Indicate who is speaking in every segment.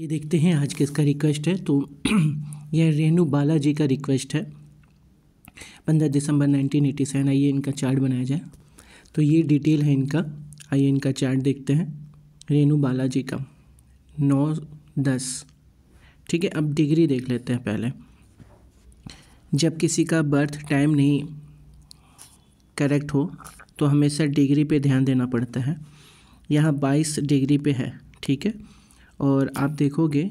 Speaker 1: ये देखते हैं आज किसका रिक्वेस्ट है तो यह रेणु बालाजी का रिक्वेस्ट है पंद्रह दिसंबर नाइनटीन एटी सेवन आइए इनका चार्ट बनाया जाए तो ये डिटेल है इनका आइए इनका चार्ट देखते हैं रेणु बालाजी का नौ दस ठीक है अब डिग्री देख लेते हैं पहले जब किसी का बर्थ टाइम नहीं करेक्ट हो तो हमेशा डिग्री पे ध्यान देना पड़ता है यहाँ बाईस डिग्री पे है ठीक है और आप देखोगे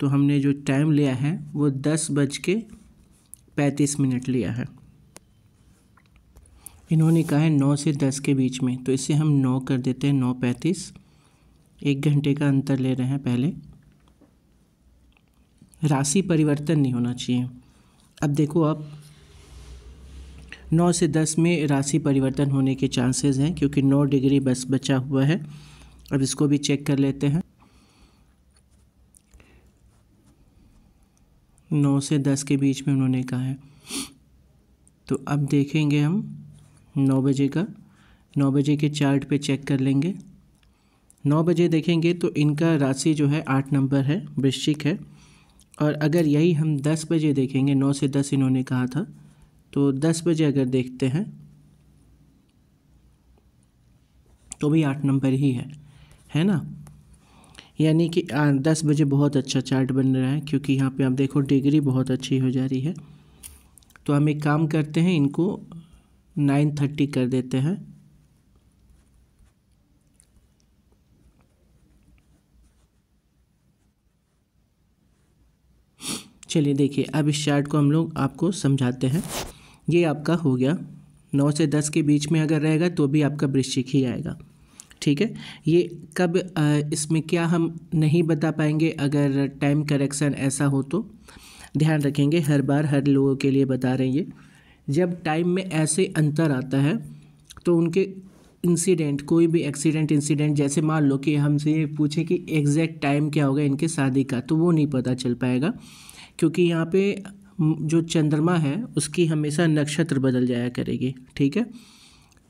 Speaker 1: तो हमने जो टाइम लिया है वो दस बज के पैंतीस मिनट लिया है इन्होंने कहा है नौ से दस के बीच में तो इसे हम नौ कर देते हैं नौ पैंतीस एक घंटे का अंतर ले रहे हैं पहले राशि परिवर्तन नहीं होना चाहिए अब देखो आप नौ से दस में राशि परिवर्तन होने के चांसेस हैं क्योंकि नौ डिग्री बस बचा हुआ है अब इसको भी चेक कर लेते हैं नौ से दस के बीच में उन्होंने कहा है तो अब देखेंगे हम नौ बजे का नौ बजे के चार्ट पे चेक कर लेंगे नौ बजे देखेंगे तो इनका राशि जो है आठ नंबर है वृश्चिक है और अगर यही हम दस बजे देखेंगे नौ से दस इन्होंने कहा था तो दस बजे अगर देखते हैं तो भी आठ नंबर ही है है ना यानी कि दस बजे बहुत अच्छा चार्ट बन रहा है क्योंकि यहाँ पे आप देखो डिग्री बहुत अच्छी हो जा रही है तो हम एक काम करते हैं इनको नाइन थर्टी कर देते हैं चलिए देखिए अब इस चार्ट को हम लोग आपको समझाते हैं ये आपका हो गया नौ से दस के बीच में अगर रहेगा तो भी आपका वृश्चिक ही आएगा ठीक है ये कब इसमें क्या हम नहीं बता पाएंगे अगर टाइम करेक्शन ऐसा हो तो ध्यान रखेंगे हर बार हर लोगों के लिए बता रहे हैं ये जब टाइम में ऐसे अंतर आता है तो उनके इंसिडेंट कोई भी एक्सीडेंट इंसिडेंट जैसे मान लो कि हमसे ये पूछे कि एग्जैक्ट टाइम क्या होगा इनके शादी का तो वो नहीं पता चल पाएगा क्योंकि यहाँ पे जो चंद्रमा है उसकी हमेशा नक्षत्र बदल जाया करेगी ठीक है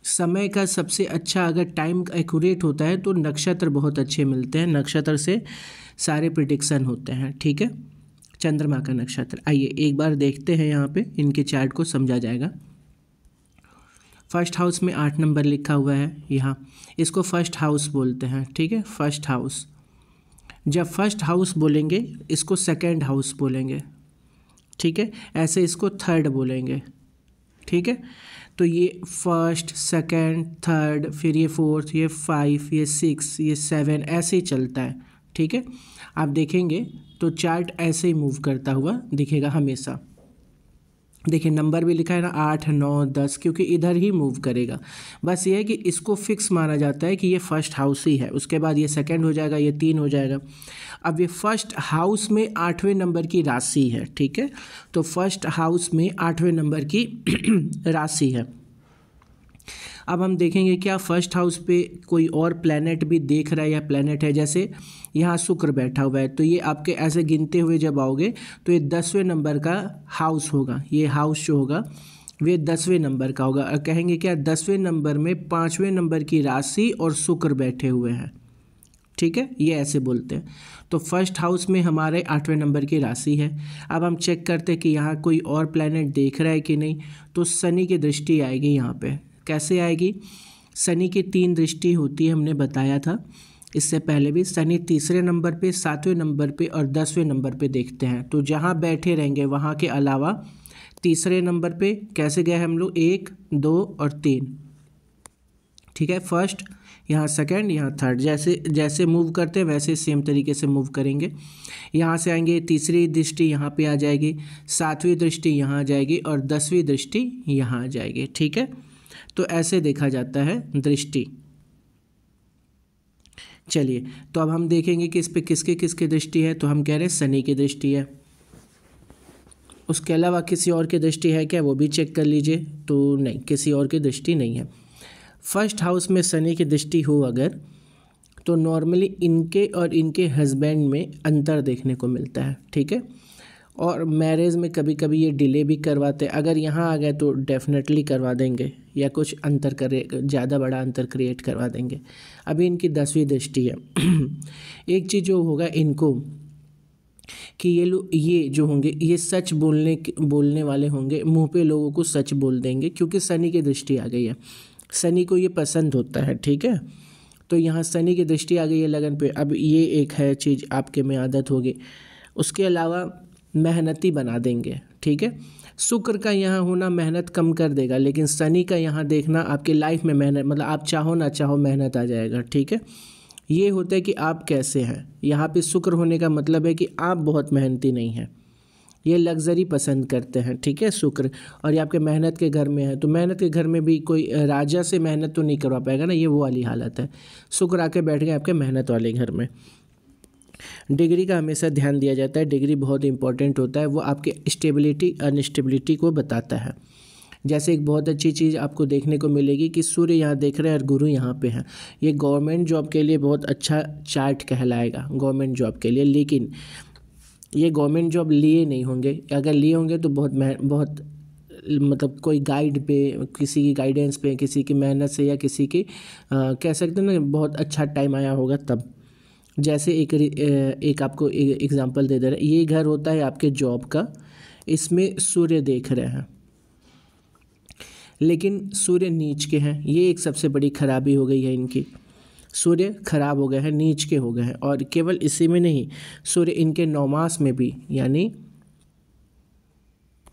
Speaker 1: समय का सबसे अच्छा अगर टाइम एक्यूरेट होता है तो नक्षत्र बहुत अच्छे मिलते हैं नक्षत्र से सारे प्रिडिक्शन होते हैं ठीक है चंद्रमा का नक्षत्र आइए एक बार देखते हैं यहाँ पे इनके चार्ट को समझा जाएगा फर्स्ट हाउस में आठ नंबर लिखा हुआ है यहाँ इसको फर्स्ट हाउस बोलते हैं ठीक है फर्स्ट हाउस जब फर्स्ट हाउस बोलेंगे इसको सेकेंड हाउस बोलेंगे ठीक है ऐसे इसको थर्ड बोलेंगे ठीक है तो ये फर्स्ट सेकंड थर्ड फिर ये फोर्थ ये फाइव ये सिक्स ये सेवन ऐसे ही चलता है ठीक है आप देखेंगे तो चार्ट ऐसे ही मूव करता हुआ दिखेगा हमेशा देखिए नंबर भी लिखा है ना आठ नौ दस क्योंकि इधर ही मूव करेगा बस ये है कि इसको फिक्स माना जाता है कि ये फर्स्ट हाउस ही है उसके बाद ये सेकंड हो जाएगा ये तीन हो जाएगा अब ये फर्स्ट हाउस में आठवें नंबर की राशि है ठीक है तो फर्स्ट हाउस में आठवें नंबर की राशि है अब हम देखेंगे क्या फर्स्ट हाउस पे कोई और प्लैनेट भी देख रहा है या प्लानट है जैसे यहाँ शुक्र बैठा हुआ है तो ये आपके ऐसे गिनते हुए जब आओगे तो ये दसवें नंबर का हाउस होगा ये हाउस जो होगा वे दसवें नंबर का होगा कहेंगे क्या दसवें नंबर में पाँचवें नंबर की राशि और शुक्र बैठे हुए हैं ठीक है ये ऐसे बोलते हैं तो फर्स्ट हाउस में हमारे आठवें नंबर की राशि है अब हम चेक करते हैं कि यहाँ कोई और प्लानट देख रहा है कि नहीं तो शनि की दृष्टि आएगी यहाँ पर कैसे आएगी शनि की तीन दृष्टि होती है हमने बताया था इससे पहले भी शनि तीसरे नंबर पे सातवें नंबर पे और दसवें नंबर पे देखते हैं तो जहाँ बैठे रहेंगे वहाँ के अलावा तीसरे नंबर पे कैसे गए हम लोग एक दो और तीन ठीक है फर्स्ट यहाँ सेकेंड यहाँ थर्ड जैसे जैसे मूव करते हैं वैसे सेम तरीके से मूव करेंगे यहाँ से आएंगे तीसरी दृष्टि यहाँ पे आ जाएगी सातवीं दृष्टि यहाँ आ जाएगी और दसवीं दृष्टि यहाँ आ जाएगी ठीक है तो ऐसे देखा जाता है दृष्टि चलिए तो अब हम देखेंगे कि इस पर किसके किसके दृष्टि है तो हम कह रहे हैं शनि की दृष्टि है उसके अलावा किसी और की दृष्टि है क्या वो भी चेक कर लीजिए तो नहीं किसी और की दृष्टि नहीं है फर्स्ट हाउस में शनि की दृष्टि हो अगर तो नॉर्मली इनके और इनके हस्बैंड में अंतर देखने को मिलता है ठीक है और मैरिज में कभी कभी ये डिले भी करवाते अगर यहाँ आ गए तो डेफिनेटली करवा देंगे या कुछ अंतर करे ज़्यादा बड़ा अंतर क्रिएट करवा देंगे अभी इनकी दसवीं दृष्टि है एक चीज़ जो होगा इनको कि ये लोग ये जो होंगे ये सच बोलने बोलने वाले होंगे मुंह पे लोगों को सच बोल देंगे क्योंकि शनि की दृष्टि आ गई है शनि को ये पसंद होता है ठीक है तो यहाँ शनि की दृष्टि आ गई है लगन पे अब ये एक है चीज़ आपके में आदत होगी उसके अलावा मेहनती बना देंगे ठीक है शुक्र का यहाँ होना मेहनत कम कर देगा लेकिन शनि का यहाँ देखना आपके लाइफ में मेहनत मतलब आप चाहो ना चाहो मेहनत आ जाएगा ठीक है ये होता है कि आप कैसे हैं यहाँ पे शुक्र होने का मतलब है कि आप बहुत मेहनती नहीं हैं ये लग्जरी पसंद करते हैं ठीक है शुक्र और ये आपके मेहनत के घर में है तो मेहनत के घर में भी कोई राजा से मेहनत तो नहीं करवा पाएगा ना ये वो वाली हालत है शुक्र आके बैठ गए आपके मेहनत वाले घर में डिग्री का हमेशा ध्यान दिया जाता है डिग्री बहुत इंपॉर्टेंट होता है वो आपके स्टेबिलिटी अनस्टेबिलिटी को बताता है जैसे एक बहुत अच्छी चीज़ आपको देखने को मिलेगी कि सूर्य यहाँ देख रहे हैं और गुरु यहाँ पे हैं ये गवर्नमेंट जॉब के लिए बहुत अच्छा चार्ट कहलाएगा गवर्नमेंट जॉब के लिए लेकिन ये गवर्नमेंट जॉब लिए नहीं होंगे अगर लिए होंगे तो बहुत मेह बहुत मतलब कोई गाइड पे किसी की गाइडेंस पे किसी की मेहनत से या किसी की आ, कह सकते हैं ना बहुत अच्छा टाइम आया होगा तब जैसे एक एक आपको एग्ज़ाम्पल दे दे रहे ये घर होता है आपके जॉब का इसमें सूर्य देख रहे हैं लेकिन सूर्य नीच के हैं ये एक सबसे बड़ी खराबी हो गई है इनकी सूर्य खराब हो गए हैं नीच के हो गए हैं और केवल इसी में नहीं सूर्य इनके नौमास में भी यानी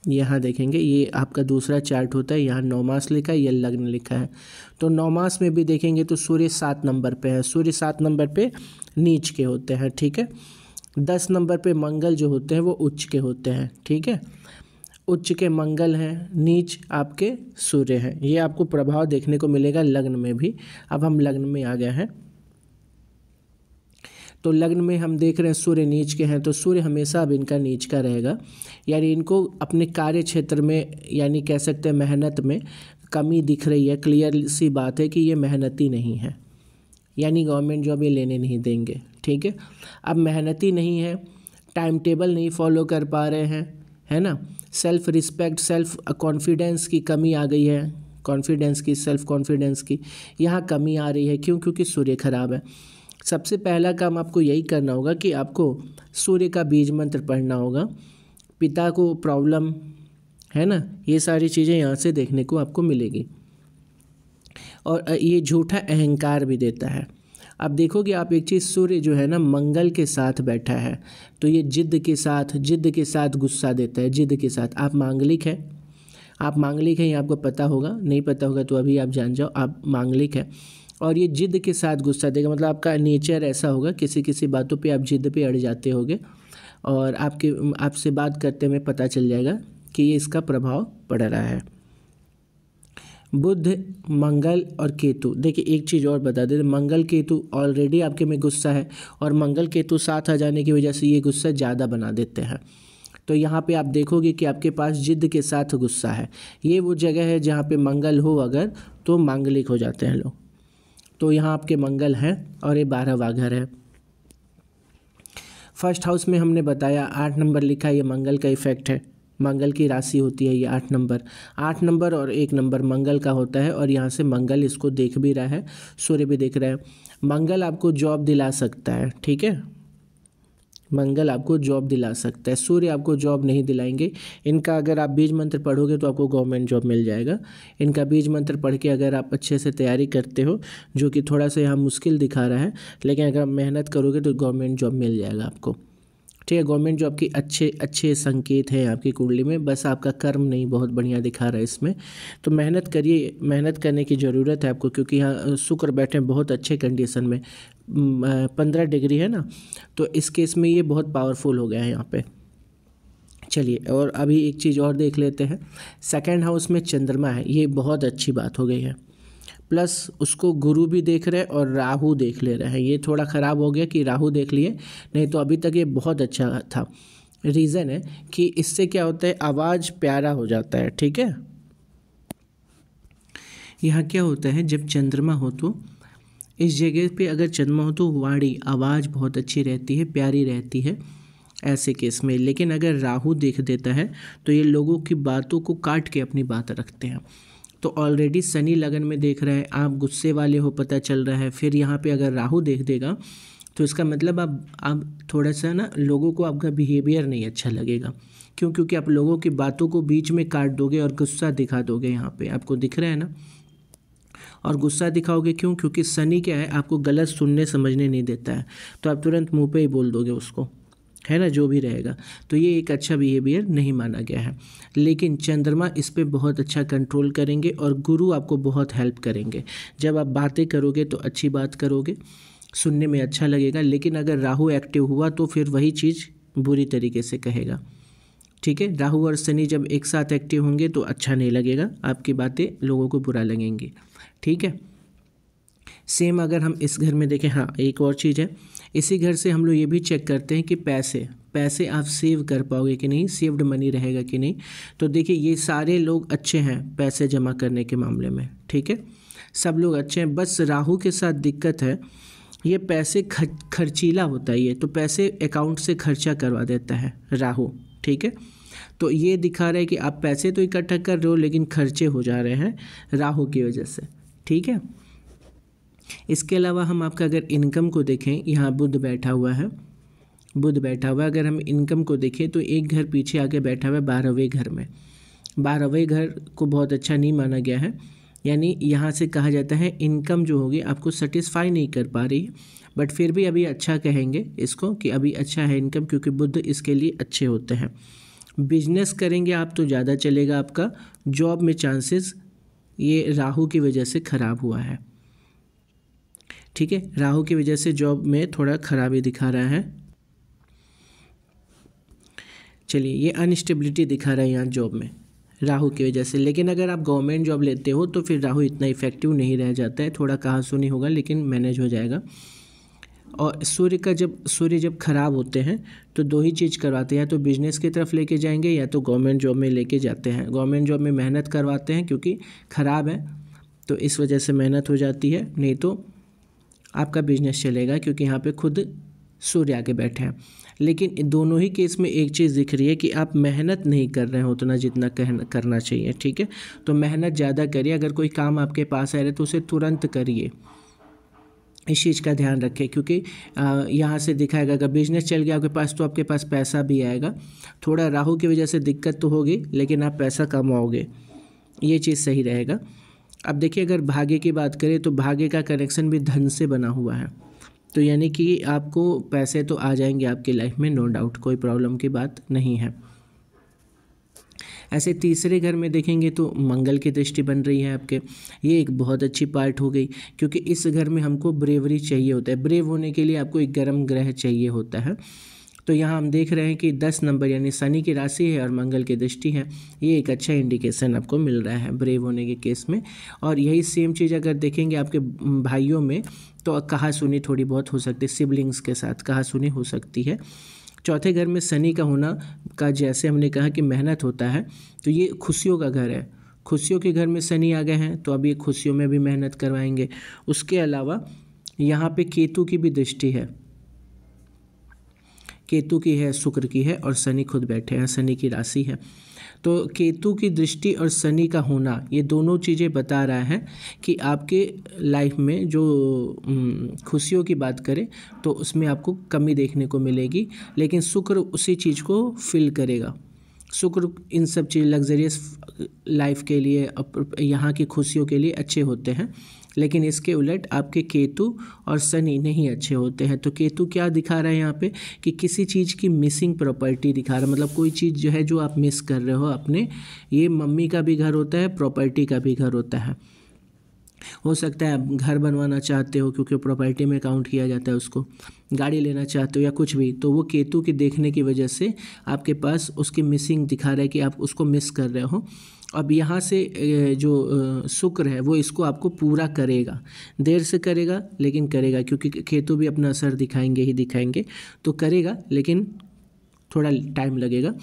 Speaker 1: यहाँ देखेंगे ये आपका दूसरा चार्ट होता है यहाँ नौमास लिखा है यह लग्न लिखा है तो नौमास में भी देखेंगे तो सूर्य सात नंबर पे है सूर्य सात नंबर पे नीच के होते हैं ठीक है दस नंबर पे मंगल जो होते हैं वो उच्च के होते हैं ठीक है उच्च के मंगल हैं नीच आपके सूर्य हैं ये आपको प्रभाव देखने को मिलेगा लग्न में भी अब हम लग्न में आ गए हैं तो लग्न में हम देख रहे हैं सूर्य नीच के हैं तो सूर्य हमेशा अब इनका नीच का रहेगा यानी इनको अपने कार्य क्षेत्र में यानी कह सकते हैं मेहनत में कमी दिख रही है क्लियर सी बात है कि ये मेहनती नहीं है यानी गवर्नमेंट जॉब ये लेने नहीं देंगे ठीक है अब मेहनती नहीं है टाइम टेबल नहीं फॉलो कर पा रहे हैं है ना सेल्फ रिस्पेक्ट सेल्फ कॉन्फिडेंस की कमी आ गई है कॉन्फिडेंस की सेल्फ कॉन्फिडेंस की यहाँ कमी आ रही है क्यों क्योंकि सूर्य खराब है सबसे पहला काम आपको यही करना होगा कि आपको सूर्य का बीज मंत्र पढ़ना होगा पिता को प्रॉब्लम है ना ये सारी चीज़ें यहाँ से देखने को आपको मिलेगी और ये झूठा अहंकार भी देता है अब देखोगे आप एक चीज़ सूर्य जो है ना मंगल के साथ बैठा है तो ये जिद्द के साथ जिद्द के साथ गुस्सा देता है जिद्द के साथ आप मांगलिक है आप मांगलिक हैं ये आपको पता होगा नहीं पता होगा तो अभी आप जान जाओ आप मांगलिक है और ये जिद्द के साथ गुस्सा देगा मतलब आपका नेचर ऐसा होगा किसी किसी बातों पे आप जिद्द पे अड़ जाते होगे और आपके आपसे बात करते हुए पता चल जाएगा कि ये इसका प्रभाव पड़ रहा है बुध मंगल और केतु देखिए एक चीज़ और बता दें मंगल केतु ऑलरेडी आपके में गुस्सा है और मंगल केतु साथ आ जाने की वजह से ये गुस्सा ज़्यादा बना देते हैं तो यहाँ पे आप देखोगे कि आपके पास जिद्द के साथ गुस्सा है ये वो जगह है जहाँ पे मंगल हो अगर तो मांगलिक हो जाते हैं लोग तो यहाँ आपके मंगल हैं और ये बारह वाघर है फर्स्ट हाउस में हमने बताया आठ नंबर लिखा ये मंगल का इफेक्ट है मंगल की राशि होती है ये आठ नंबर आठ नंबर और एक नंबर मंगल का होता है और यहाँ से मंगल इसको देख भी रहा है सूर्य भी देख रहा है मंगल आपको जॉब दिला सकता है ठीक है मंगल आपको जॉब दिला सकता है सूर्य आपको जॉब नहीं दिलाएंगे इनका अगर आप बीज मंत्र पढ़ोगे तो आपको गवर्नमेंट जॉब मिल जाएगा इनका बीज मंत्र पढ़ के अगर आप अच्छे से तैयारी करते हो जो कि थोड़ा सा यहाँ मुश्किल दिखा रहा है लेकिन अगर आप मेहनत करोगे तो गवर्नमेंट जॉब मिल जाएगा आपको ठीक है गवर्नमेंट जॉब के अच्छे अच्छे संकेत हैं आपकी कुंडली में बस आपका कर्म नहीं बहुत बढ़िया दिखा रहा है इसमें तो मेहनत करिए मेहनत करने की ज़रूरत है आपको क्योंकि यहाँ शुक्र बैठे हैं बहुत अच्छे कंडीशन में पंद्रह डिग्री है ना तो इस केस में ये बहुत पावरफुल हो गया है यहाँ पर चलिए और अभी एक चीज़ और देख लेते हैं सेकेंड हाउस में चंद्रमा है ये बहुत अच्छी बात हो गई है प्लस उसको गुरु भी देख रहे हैं और राहु देख ले रहे हैं ये थोड़ा ख़राब हो गया कि राहु देख लिए नहीं तो अभी तक ये बहुत अच्छा था रीज़न है कि इससे क्या होता है आवाज़ प्यारा हो जाता है ठीक है यहाँ क्या होता है जब चंद्रमा हो तो इस जगह पे अगर चंद्रमा हो तो वाणी आवाज़ बहुत अच्छी रहती है प्यारी रहती है ऐसे केस में लेकिन अगर राहु देख देता है तो ये लोगों की बातों को काट के अपनी बात रखते हैं तो ऑलरेडी शनि लगन में देख रहे हैं आप गुस्से वाले हो पता चल रहा है फिर यहाँ पे अगर राहु देख देगा तो इसका मतलब आप आप थोड़ा सा ना लोगों को आपका बिहेवियर नहीं अच्छा लगेगा क्यों क्योंकि आप लोगों की बातों को बीच में काट दोगे और गुस्सा दिखा दोगे यहाँ पे आपको दिख रहा है ना और गुस्सा दिखाओगे क्यों क्योंकि शनि क्या है आपको गलत सुनने समझने नहीं देता है तो आप तुरंत मुंह पे ही बोल दोगे उसको है ना जो भी रहेगा तो ये एक अच्छा बिहेवियर नहीं माना गया है लेकिन चंद्रमा इस पर बहुत अच्छा कंट्रोल करेंगे और गुरु आपको बहुत हेल्प करेंगे जब आप बातें करोगे तो अच्छी बात करोगे सुनने में अच्छा लगेगा लेकिन अगर राहु एक्टिव हुआ तो फिर वही चीज़ बुरी तरीके से कहेगा ठीक है राहु और शनि जब एक साथ एक्टिव होंगे तो अच्छा नहीं लगेगा आपकी बातें लोगों को बुरा लगेंगी ठीक है सेम अगर हम इस घर में देखें हाँ एक और चीज़ है इसी घर से हम लोग ये भी चेक करते हैं कि पैसे पैसे आप सेव कर पाओगे कि नहीं सेव्ड मनी रहेगा कि नहीं तो देखिए ये सारे लोग अच्छे हैं पैसे जमा करने के मामले में ठीक है सब लोग अच्छे हैं बस राहु के साथ दिक्कत है ये पैसे खर्चीला होता है ये तो पैसे अकाउंट से खर्चा करवा देता है राहु ठीक है तो ये दिखा रहा है कि आप पैसे तो इकट्ठा कर रहे हो लेकिन खर्चे हो जा रहे हैं राहू की वजह से ठीक है इसके अलावा हम आपका अगर इनकम को देखें यहाँ बुद्ध बैठा हुआ है बुध बैठा हुआ है अगर हम इनकम को देखें तो एक घर पीछे आके बैठा हुआ है बारहवें घर में बारहवें घर को बहुत अच्छा नहीं माना गया है यानी यहाँ से कहा जाता है इनकम जो होगी आपको सेटिस्फाई नहीं कर पा रही बट फिर भी अभी अच्छा कहेंगे इसको कि अभी अच्छा है इनकम क्योंकि बुद्ध इसके लिए अच्छे होते हैं बिजनेस करेंगे आप तो ज़्यादा चलेगा आपका जॉब में चांसेस ये राहु की वजह से ख़राब हुआ है ठीक है राहु की वजह से जॉब में थोड़ा खराबी दिखा रहा है चलिए ये अनस्टेबिलिटी दिखा रहा है यहाँ जॉब में राहु की वजह से लेकिन अगर आप गवर्नमेंट जॉब लेते हो तो फिर राहु इतना इफेक्टिव नहीं रह जाता है थोड़ा कहा सुनी होगा लेकिन मैनेज हो जाएगा और सूर्य का जब सूर्य जब खराब होते हैं तो दो ही चीज़ करवाते हैं या तो बिजनेस की तरफ लेके जाएंगे या तो गवर्नमेंट जॉब में लेके जाते हैं गवर्नमेंट जॉब में मेहनत करवाते हैं क्योंकि ख़राब है तो इस वजह से मेहनत हो जाती है नहीं तो आपका बिजनेस चलेगा क्योंकि यहाँ पे खुद सूर्य आके बैठे हैं लेकिन दोनों ही केस में एक चीज़ दिख रही है कि आप मेहनत नहीं कर रहे हो उतना जितना कहना करना चाहिए ठीक है तो मेहनत ज़्यादा करिए अगर कोई काम आपके पास आ रहा है तो उसे तुरंत करिए इस चीज़ का ध्यान रखें क्योंकि यहाँ से दिखाएगा अगर बिजनेस चल गया आपके पास तो आपके पास पैसा भी आएगा थोड़ा राहू की वजह से दिक्कत तो होगी लेकिन आप पैसा कमाओगे ये चीज़ सही रहेगा अब देखिए अगर भागे की बात करें तो भागे का कनेक्शन भी धन से बना हुआ है तो यानी कि आपको पैसे तो आ जाएंगे आपकी लाइफ में नो डाउट कोई प्रॉब्लम की बात नहीं है ऐसे तीसरे घर में देखेंगे तो मंगल की दृष्टि बन रही है आपके ये एक बहुत अच्छी पार्ट हो गई क्योंकि इस घर में हमको ब्रेवरी चाहिए होता है ब्रेव होने के लिए आपको एक गर्म ग्रह चाहिए होता है तो यहाँ हम देख रहे हैं कि दस नंबर यानी शनि की राशि है और मंगल की दृष्टि है ये एक अच्छा इंडिकेशन आपको मिल रहा है ब्रेव होने के केस में और यही सेम चीज़ अगर देखेंगे आपके भाइयों में तो कहा सुनी थोड़ी बहुत हो सकती है सिबलिंग्स के साथ कहा सुनी हो सकती है चौथे घर में शनि का होना का जैसे हमने कहा कि मेहनत होता है तो ये खुशियों का घर है खुशियों के घर में शनि आ गए हैं तो अभी ये खुशियों में भी मेहनत करवाएंगे उसके अलावा यहाँ पे केतु की भी दृष्टि है केतु की है शुक्र की है और शनि खुद बैठे हैं शनि की राशि है तो केतु की दृष्टि और शनि का होना ये दोनों चीज़ें बता रहा है कि आपके लाइफ में जो खुशियों की बात करें तो उसमें आपको कमी देखने को मिलेगी लेकिन शुक्र उसी चीज़ को फिल करेगा शुक्र इन सब चीज़ लग्जरियस लाइफ के लिए यहाँ की खुशियों के लिए अच्छे होते हैं लेकिन इसके उलट आपके केतु और शनि नहीं अच्छे होते हैं तो केतु क्या दिखा रहा है यहाँ पे कि किसी चीज़ की मिसिंग प्रॉपर्टी दिखा रहा है मतलब कोई चीज़ जो है जो आप मिस कर रहे हो अपने ये मम्मी का भी घर होता है प्रॉपर्टी का भी घर होता है हो सकता है आप घर बनवाना चाहते हो क्योंकि प्रॉपर्टी में काउंट किया जाता है उसको गाड़ी लेना चाहते हो या कुछ भी तो वो केतु के देखने की वजह से आपके पास उसकी मिसिंग दिखा रहा है कि आप उसको मिस कर रहे हो अब यहाँ से जो शुक्र है वो इसको आपको पूरा करेगा देर से करेगा लेकिन करेगा क्योंकि खेतों भी अपना असर दिखाएंगे ही दिखाएंगे तो करेगा लेकिन थोड़ा टाइम लगेगा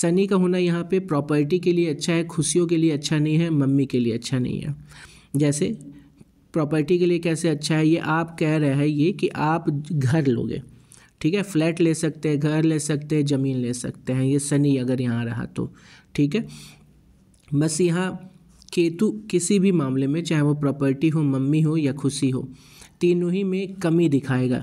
Speaker 1: शनि का होना यहाँ पे प्रॉपर्टी के लिए अच्छा है खुशियों के लिए अच्छा नहीं है मम्मी के लिए अच्छा नहीं है जैसे प्रॉपर्टी के लिए कैसे अच्छा है ये आप कह रहे हैं ये कि आप घर लोगे ठीक है फ्लैट ले सकते हैं घर ले सकते हैं ज़मीन ले सकते हैं ये शनि अगर यहाँ रहा तो ठीक है बस यहाँ केतु किसी भी मामले में चाहे वो प्रॉपर्टी हो मम्मी हो या खुशी हो तीनों ही में कमी दिखाएगा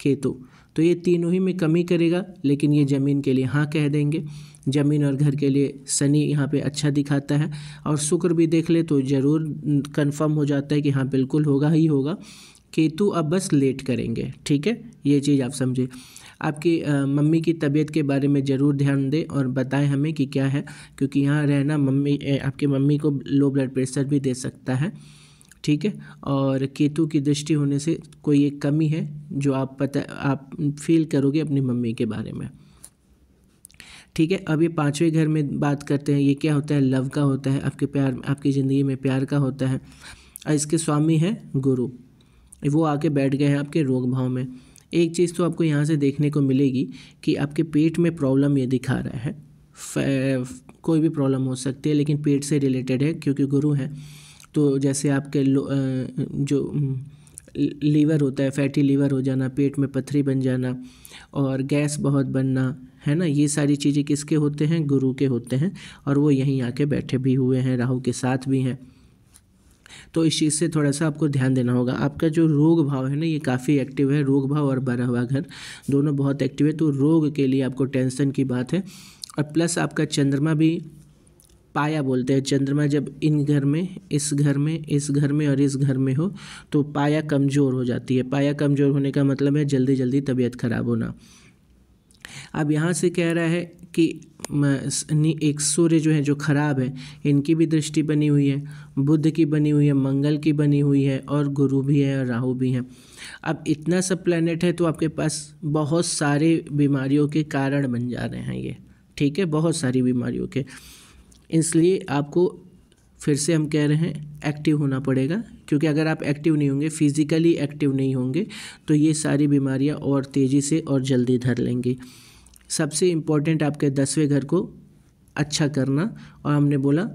Speaker 1: केतु तो ये तीनों ही में कमी करेगा लेकिन ये ज़मीन के लिए हाँ कह देंगे ज़मीन और घर के लिए शनि यहाँ पे अच्छा दिखाता है और शुक्र भी देख ले तो ज़रूर कंफर्म हो जाता है कि हाँ बिल्कुल होगा ही होगा केतु अब बस लेट करेंगे ठीक है ये चीज़ आप समझिए आपकी मम्मी की तबीयत के बारे में ज़रूर ध्यान दें और बताएं हमें कि क्या है क्योंकि यहाँ रहना मम्मी आपके मम्मी को लो ब्लड प्रेशर भी दे सकता है ठीक है और केतु की दृष्टि होने से कोई एक कमी है जो आप पता आप फील करोगे अपनी मम्मी के बारे में ठीक है अब ये पाँचवें घर में बात करते हैं ये क्या होता है लव का होता है आपके प्यार आपकी ज़िंदगी में प्यार का होता है और इसके स्वामी हैं गुरु वो आके बैठ गए हैं आपके रोग भाव में एक चीज़ तो आपको यहाँ से देखने को मिलेगी कि आपके पेट में प्रॉब्लम ये दिखा रहा है कोई भी प्रॉब्लम हो सकती है लेकिन पेट से रिलेटेड है क्योंकि गुरु हैं तो जैसे आपके जो लीवर होता है फैटी लीवर हो जाना पेट में पथरी बन जाना और गैस बहुत बनना है ना ये सारी चीज़ें किसके होते हैं गुरु के होते हैं और वो यहीं आके बैठे भी हुए हैं राहु के साथ भी हैं तो इस चीज़ से थोड़ा सा आपको ध्यान देना होगा आपका जो रोग भाव है ना ये काफ़ी एक्टिव है रोग भाव और बना हुआ घर दोनों बहुत एक्टिव है तो रोग के लिए आपको टेंशन की बात है और प्लस आपका चंद्रमा भी पाया बोलते हैं चंद्रमा जब इन घर में इस घर में इस घर में और इस घर में हो तो पाया कमज़ोर हो जाती है पाया कमज़ोर होने का मतलब है जल्दी जल्दी तबीयत खराब होना अब यहाँ से कह रहा है कि एक सूर्य जो है जो खराब है इनकी भी दृष्टि बनी हुई है बुद्ध की बनी हुई है मंगल की बनी हुई है और गुरु भी है और राहु भी है अब इतना सब प्लानट है तो आपके पास बहुत सारे बीमारियों के कारण बन जा रहे हैं ये ठीक है बहुत सारी बीमारियों के इसलिए आपको फिर से हम कह रहे हैं एक्टिव होना पड़ेगा क्योंकि अगर आप एक्टिव नहीं होंगे फिजिकली एक्टिव नहीं होंगे तो ये सारी बीमारियां और तेज़ी से और जल्दी धर लेंगी सबसे इम्पॉर्टेंट आपके दसवें घर को अच्छा करना और हमने बोला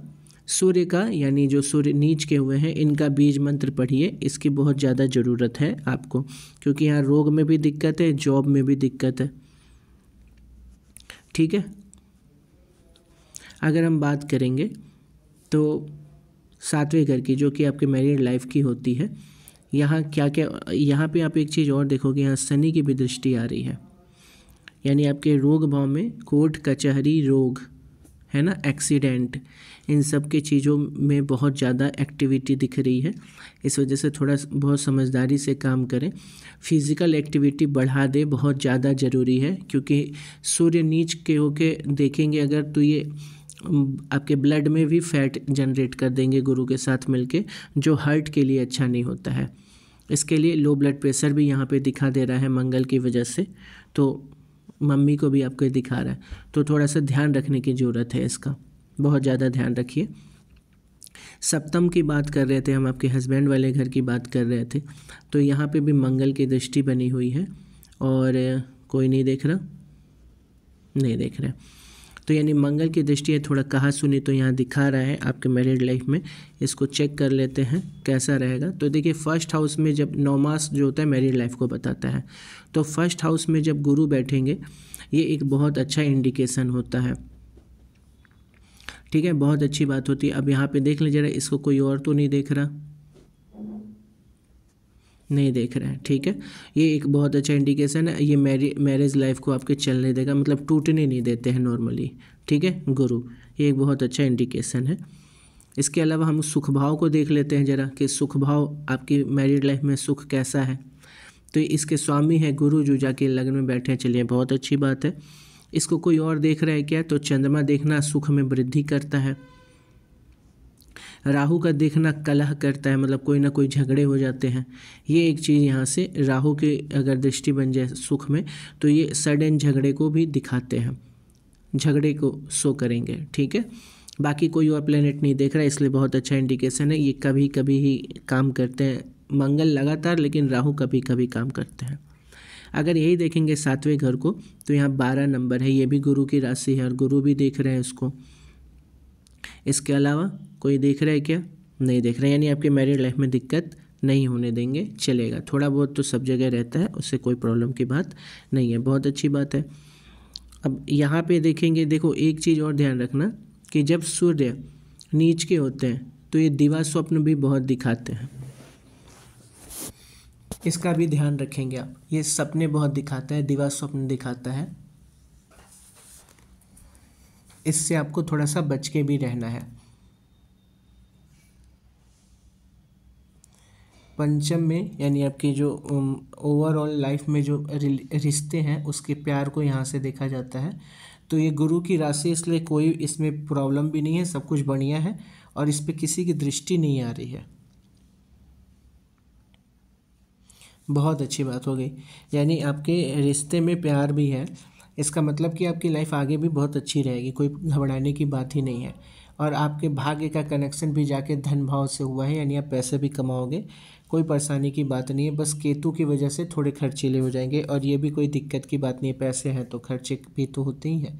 Speaker 1: सूर्य का यानी जो सूर्य नीच के हुए हैं इनका बीज मंत्र पढ़िए इसकी बहुत ज़्यादा ज़रूरत है आपको क्योंकि यहाँ रोग में भी दिक्कत है जॉब में भी दिक्कत है ठीक है अगर हम बात करेंगे तो सातवें घर की जो कि आपके मैरिड लाइफ की होती है यहाँ क्या क्या यहाँ पे आप एक चीज़ और देखोगे यहाँ शनि की भी दृष्टि आ रही है यानी आपके रोग भाव में कोर्ट कचहरी रोग है ना एक्सीडेंट इन सब के चीज़ों में बहुत ज़्यादा एक्टिविटी दिख रही है इस वजह से थोड़ा बहुत समझदारी से काम करें फिज़िकल एक्टिविटी बढ़ा दें बहुत ज़्यादा ज़रूरी है क्योंकि सूर्य नीच के होके देखेंगे अगर तो ये आपके ब्लड में भी फैट जनरेट कर देंगे गुरु के साथ मिलके जो हार्ट के लिए अच्छा नहीं होता है इसके लिए लो ब्लड प्रेशर भी यहाँ पे दिखा दे रहा है मंगल की वजह से तो मम्मी को भी आपको दिखा रहा है तो थोड़ा सा ध्यान रखने की ज़रूरत है इसका बहुत ज़्यादा ध्यान रखिए सप्तम की बात कर रहे थे हम आपके हस्बैंड वाले घर की बात कर रहे थे तो यहाँ पे भी मंगल की दृष्टि बनी हुई है और कोई नहीं देख रहा नहीं देख रहा तो यानी मंगल की दृष्टि है थोड़ा कहा सुनी तो यहाँ दिखा रहा है आपके मैरिड लाइफ में इसको चेक कर लेते हैं कैसा रहेगा तो देखिए फर्स्ट हाउस में जब नौमास जो होता है मैरिड लाइफ को बताता है तो फर्स्ट हाउस में जब गुरु बैठेंगे ये एक बहुत अच्छा इंडिकेशन होता है ठीक है बहुत अच्छी बात होती है अब यहाँ पे देख लीजिए जरा इसको कोई और तो नहीं देख रहा नहीं देख रहे हैं ठीक है ये एक बहुत अच्छा इंडिकेशन है ये मैरि मैरिज लाइफ को आपके चलने देगा मतलब टूटने नहीं देते हैं नॉर्मली ठीक है गुरु ये एक बहुत अच्छा इंडिकेशन है इसके अलावा हम सुख भाव को देख लेते हैं ज़रा कि सुख भाव आपकी मैरिड लाइफ में सुख कैसा है तो इसके स्वामी है गुरु जो जाके लग्न में बैठे हैं चलिए बहुत अच्छी बात है इसको कोई और देख रहा है क्या तो चंद्रमा देखना सुख में वृद्धि करता है राहु का देखना कलह करता है मतलब कोई ना कोई झगड़े हो जाते हैं ये एक चीज़ यहाँ से राहु के अगर दृष्टि बन जाए सुख में तो ये सडन झगड़े को भी दिखाते हैं झगड़े को शो करेंगे ठीक है बाकी कोई और प्लेनेट नहीं देख रहा है इसलिए बहुत अच्छा इंडिकेशन है ये कभी कभी ही काम करते हैं मंगल लगातार लेकिन राहु कभी कभी काम करते हैं अगर यही देखेंगे सातवें घर को तो यहाँ बारह नंबर है ये भी गुरु की राशि है और गुरु भी देख रहे हैं उसको इसके अलावा कोई देख रहा है क्या नहीं देख रहे यानी आपके मैरिड लाइफ में दिक्कत नहीं होने देंगे चलेगा थोड़ा बहुत तो सब जगह रहता है उससे कोई प्रॉब्लम की बात नहीं है बहुत अच्छी बात है अब यहाँ पे देखेंगे देखो एक चीज़ और ध्यान रखना कि जब सूर्य नीच के होते हैं तो ये दिवा स्वप्न भी बहुत दिखाते हैं इसका भी ध्यान रखेंगे आप ये सपने बहुत दिखाता है दिवा स्वप्न दिखाता है इससे आपको थोड़ा सा बच के भी रहना है पंचम में यानी आपके जो ओवरऑल लाइफ में जो रिश्ते हैं उसके प्यार को यहाँ से देखा जाता है तो ये गुरु की राशि इसलिए कोई इसमें प्रॉब्लम भी नहीं है सब कुछ बढ़िया है और इस पर किसी की दृष्टि नहीं आ रही है बहुत अच्छी बात हो गई यानी आपके रिश्ते में प्यार भी है इसका मतलब कि आपकी लाइफ आगे भी बहुत अच्छी रहेगी कोई घबराने की बात ही नहीं है और आपके भाग्य का कनेक्शन भी जाके धन भाव से हुआ है यानी आप पैसे भी कमाओगे कोई परेशानी की बात नहीं है बस केतु की वजह से थोड़े खर्चीले हो जाएंगे और ये भी कोई दिक्कत की बात नहीं है पैसे हैं तो खर्चे भी तो होते ही हैं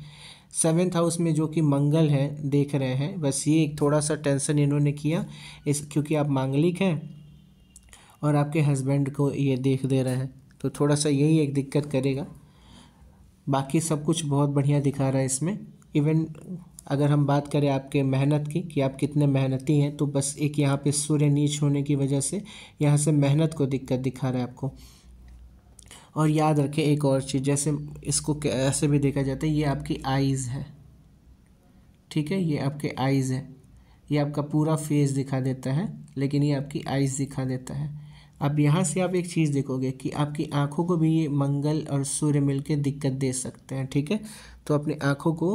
Speaker 1: सेवेंथ हाउस में जो कि मंगल है देख रहे हैं बस ये एक थोड़ा सा टेंशन इन्होंने किया इस क्योंकि आप मांगलिक हैं और आपके हस्बैंड को ये देख दे रहे हैं तो थोड़ा सा यही एक दिक्कत करेगा बाकी सब कुछ बहुत बढ़िया दिखा रहा है इसमें इवन अगर हम बात करें आपके मेहनत की कि आप कितने मेहनती हैं तो बस एक यहाँ पे सूर्य नीच होने की वजह से यहाँ से मेहनत को दिक्कत दिखा रहा है आपको और याद रखें एक और चीज़ जैसे इसको ऐसे भी देखा जाता है ये आपकी आइज़ है ठीक है ये आपके आइज़ है ये आपका पूरा फेस दिखा देता है लेकिन ये आपकी आइज़ दिखा देता है अब यहाँ से आप एक चीज़ देखोगे कि आपकी आँखों को भी ये मंगल और सूर्य के दिक्कत दे सकते हैं ठीक है तो अपनी आँखों को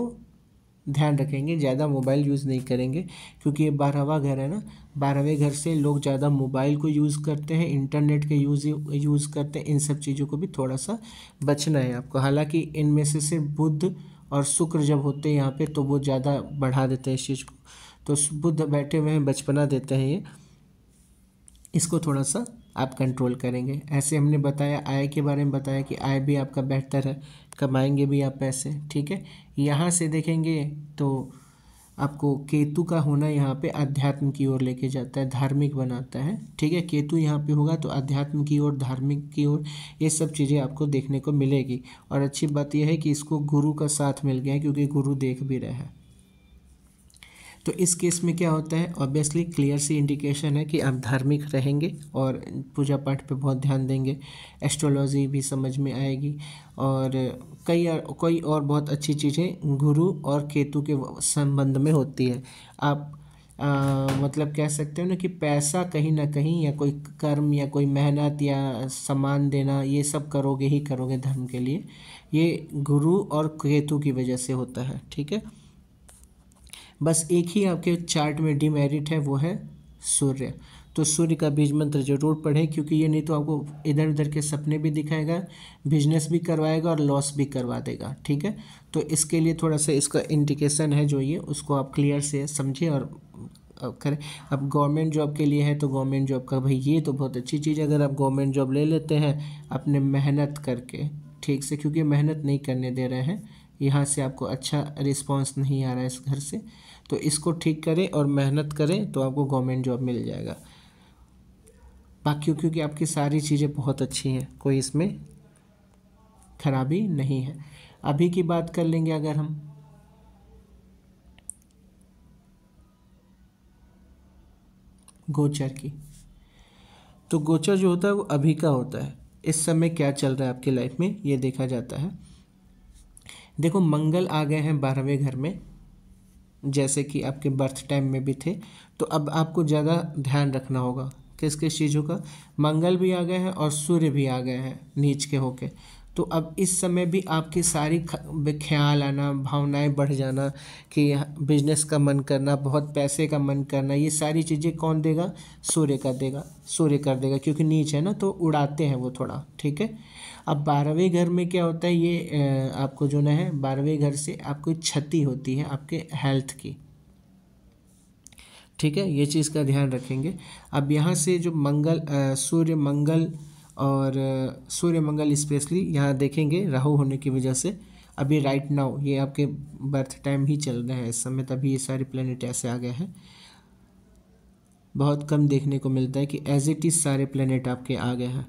Speaker 1: ध्यान रखेंगे ज़्यादा मोबाइल यूज़ नहीं करेंगे क्योंकि ये बारहवा घर है ना बारहवें घर से लोग ज़्यादा मोबाइल को यूज़ करते हैं इंटरनेट के यूज़ यूज़ करते हैं इन सब चीज़ों को भी थोड़ा सा बचना है आपको हालांकि इनमें से सिर्फ बुद्ध और शुक्र जब होते हैं यहाँ पे तो वो ज़्यादा बढ़ा देते हैं इस चीज़ को तो बुद्ध बैठे हुए हैं बचपना देते हैं ये इसको थोड़ा सा आप कंट्रोल करेंगे ऐसे हमने बताया आय के बारे में बताया कि आय भी आपका बेहतर है कमाएंगे भी आप पैसे ठीक है यहाँ से देखेंगे तो आपको केतु का होना यहाँ पे अध्यात्म की ओर लेके जाता है धार्मिक बनाता है ठीक है केतु यहाँ पे होगा तो अध्यात्म की ओर धार्मिक की ओर ये सब चीज़ें आपको देखने को मिलेगी और अच्छी बात यह है कि इसको गुरु का साथ मिल गया है क्योंकि गुरु देख भी रहे हैं तो इस केस में क्या होता है ऑब्वियसली क्लियर सी इंडिकेशन है कि आप धार्मिक रहेंगे और पूजा पाठ पे बहुत ध्यान देंगे एस्ट्रोलॉजी भी समझ में आएगी और कई कोई और बहुत अच्छी चीज़ें गुरु और केतु के संबंध में होती है आप आ, मतलब कह सकते हो ना कि पैसा कहीं ना कहीं या कोई कर्म या कोई मेहनत या सामान देना ये सब करोगे ही करोगे धर्म के लिए ये गुरु और केतु की वजह से होता है ठीक है बस एक ही आपके चार्ट में डिमेरिट है वो है सूर्य तो सूर्य का बीज मंत्र जरूर पढ़ें क्योंकि ये नहीं तो आपको इधर उधर के सपने भी दिखाएगा बिजनेस भी करवाएगा और लॉस भी करवा देगा ठीक है तो इसके लिए थोड़ा सा इसका इंडिकेशन है जो ये उसको आप क्लियर से समझें और करें अब गवर्नमेंट जॉब के लिए है तो गवर्नमेंट जॉब का भाई ये तो बहुत अच्छी चीज़ है अगर आप गवर्नमेंट जॉब ले लेते हैं अपने मेहनत करके ठीक से क्योंकि मेहनत नहीं करने दे रहे हैं यहाँ से आपको अच्छा रिस्पॉन्स नहीं आ रहा है इस घर से तो इसको ठीक करें और मेहनत करें तो आपको गवर्नमेंट जॉब मिल जाएगा बाकी क्योंकि आपकी सारी चीज़ें बहुत अच्छी हैं कोई इसमें खराबी नहीं है अभी की बात कर लेंगे अगर हम गोचर की तो गोचर जो होता है वो अभी का होता है इस समय क्या चल रहा है आपकी लाइफ में ये देखा जाता है देखो मंगल आ गए हैं बारहवें घर में जैसे कि आपके बर्थ टाइम में भी थे तो अब आपको ज़्यादा ध्यान रखना होगा किस किस चीज़ों का मंगल भी आ गए हैं और सूर्य भी आ गए हैं नीच के होके तो अब इस समय भी आपकी सारी ख्याल आना भावनाएं बढ़ जाना कि बिजनेस का मन करना बहुत पैसे का मन करना ये सारी चीज़ें कौन देगा सूर्य का देगा सूर्य कर देगा क्योंकि नीच है ना तो उड़ाते हैं वो थोड़ा ठीक है अब बारहवें घर में क्या होता है ये आपको जो ना है बारहवें घर से आपको क्षति होती है आपके हेल्थ की ठीक है ये चीज़ का ध्यान रखेंगे अब यहाँ से जो मंगल सूर्य मंगल और सूर्य मंगल स्पेशली यहाँ देखेंगे राहु होने की वजह से अभी राइट नाउ ये आपके बर्थ टाइम ही चल रहे हैं इस समय तभी ये सारे प्लेनेट ऐसे आ गए हैं बहुत कम देखने को मिलता है कि एज इट इज़ सारे प्लेनेट आपके आ गए हैं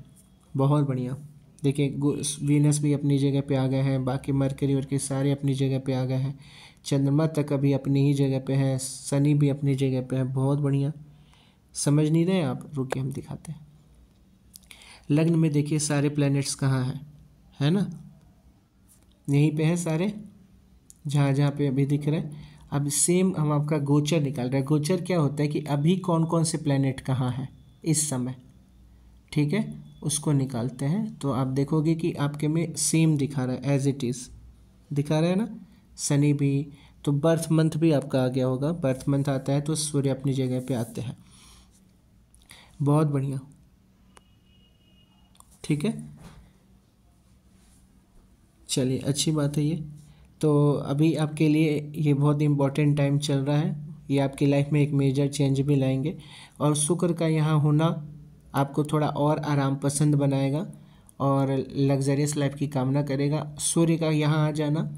Speaker 1: बहुत बढ़िया देखिए वीनस भी अपनी जगह पे आ गए हैं बाकी मरकरी वर्करी सारे अपनी जगह पे आ गए हैं चंद्रमा तक अभी अपनी ही जगह पे है सनी भी अपनी जगह पे है बहुत बढ़िया समझ नहीं रहे आप रुके हम दिखाते हैं लग्न में देखिए सारे प्लैनेट्स कहाँ हैं है ना यहीं पे हैं सारे जहाँ जहाँ पे अभी दिख रहे हैं अब सेम हम आपका गोचर निकाल रहे हैं गोचर क्या होता है कि अभी कौन कौन से प्लैनेट कहाँ हैं इस समय ठीक है उसको निकालते हैं तो आप देखोगे कि आपके में सेम दिखा रहा है एज इट इज़ दिखा रहा है ना सनी भी तो बर्थ मंथ भी आपका आ गया होगा बर्थ मंथ आता है तो सूर्य अपनी जगह पे आते हैं बहुत बढ़िया ठीक है चलिए अच्छी बात है ये तो अभी आपके लिए ये बहुत इम्पोर्टेंट टाइम चल रहा है ये आपकी लाइफ में एक मेजर चेंज भी लाएंगे और शुक्र का यहाँ होना आपको थोड़ा और आराम पसंद बनाएगा और लग्जरियस लाइफ की कामना करेगा सूर्य का यहाँ आ जाना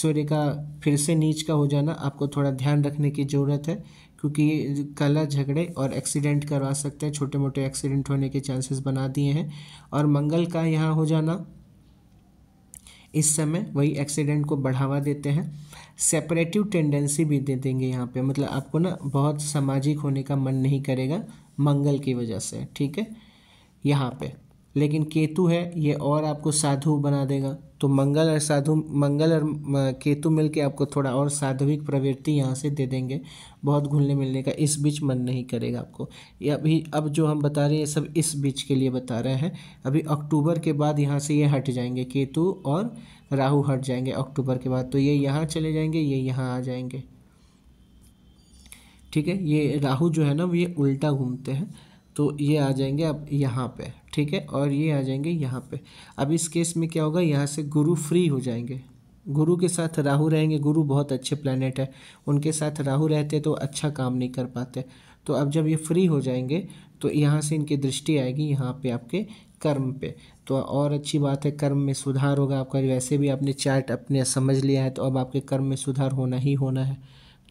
Speaker 1: सूर्य का फिर से नीच का हो जाना आपको थोड़ा ध्यान रखने की ज़रूरत है क्योंकि कला झगड़े और एक्सीडेंट करवा सकते हैं छोटे मोटे एक्सीडेंट होने के चांसेस बना दिए हैं और मंगल का यहाँ हो जाना इस समय वही एक्सीडेंट को बढ़ावा देते हैं सेपरेटिव टेंडेंसी भी दे देंगे यहाँ पे मतलब आपको ना बहुत सामाजिक होने का मन नहीं करेगा मंगल की वजह से ठीक है यहाँ पे लेकिन केतु है ये और आपको साधु बना देगा तो मंगल और साधु मंगल और केतु मिलके आपको थोड़ा और साधविक प्रवृत्ति यहाँ से दे देंगे बहुत घुलने मिलने का इस बीच मन नहीं करेगा आपको ये अभी अब जो हम बता रहे हैं सब इस बीच के लिए बता रहे हैं अभी अक्टूबर के बाद यहाँ से ये हट जाएंगे केतु और राहु हट जाएंगे अक्टूबर के बाद तो ये यहाँ चले जाएंगे ये यहाँ आ जाएंगे ठीक है ये राहु जो है ना ये उल्टा घूमते हैं तो ये आ जाएंगे अब यहाँ पे ठीक है और ये आ जाएंगे यहाँ पे अब इस केस में क्या होगा यहाँ से गुरु फ्री हो जाएंगे गुरु के साथ राहु रहेंगे गुरु बहुत अच्छे प्लानट है उनके साथ राहु रहते तो अच्छा काम नहीं कर पाते तो अब जब ये फ्री हो जाएंगे तो यहाँ से इनकी दृष्टि आएगी यहाँ पे आपके कर्म पे तो और अच्छी बात है कर्म में सुधार होगा आपका वैसे भी आपने चार्ट अपने समझ लिया है तो अब आपके कर्म में सुधार होना ही होना है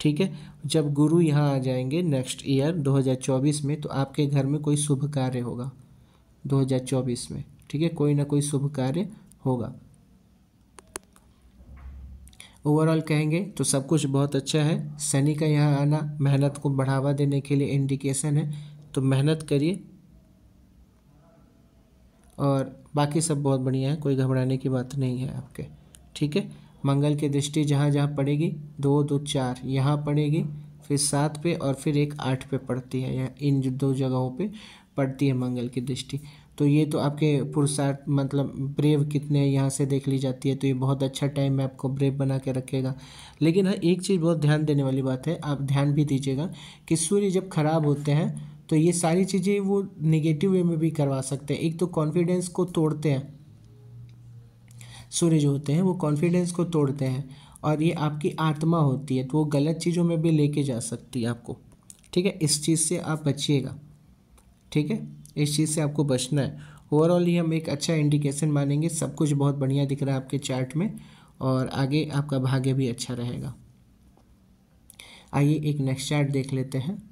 Speaker 1: ठीक है जब गुरु यहाँ आ जाएंगे नेक्स्ट ईयर 2024 में तो आपके घर में कोई शुभ कार्य होगा 2024 में ठीक है कोई ना कोई शुभ कार्य होगा ओवरऑल कहेंगे तो सब कुछ बहुत अच्छा है शनि का यहाँ आना मेहनत को बढ़ावा देने के लिए इंडिकेशन है तो मेहनत करिए और बाकी सब बहुत बढ़िया है कोई घबराने की बात नहीं है आपके ठीक है मंगल की दृष्टि जहाँ जहाँ पड़ेगी दो दो चार यहाँ पड़ेगी फिर सात पे और फिर एक आठ पे पड़ती है यहाँ इन दो जगहों पे पड़ती है मंगल की दृष्टि तो ये तो आपके पुरुषार्थ मतलब ब्रेव कितने यहाँ से देख ली जाती है तो ये बहुत अच्छा टाइम है आपको ब्रेव बना के रखेगा लेकिन हाँ एक चीज़ बहुत ध्यान देने वाली बात है आप ध्यान भी दीजिएगा कि सूर्य जब खराब होते हैं तो ये सारी चीज़ें वो निगेटिव वे में भी करवा सकते हैं एक तो कॉन्फिडेंस को तोड़ते हैं सूर्य जो होते हैं वो कॉन्फिडेंस को तोड़ते हैं और ये आपकी आत्मा होती है तो वो गलत चीज़ों में भी लेके जा सकती है आपको ठीक है इस चीज़ से आप बचिएगा ठीक है इस चीज़ से आपको बचना है ओवरऑल ये हम एक अच्छा इंडिकेशन मानेंगे सब कुछ बहुत बढ़िया दिख रहा है आपके चार्ट में और आगे आपका भाग्य भी अच्छा रहेगा आइए एक नेक्स्ट चार्ट देख लेते हैं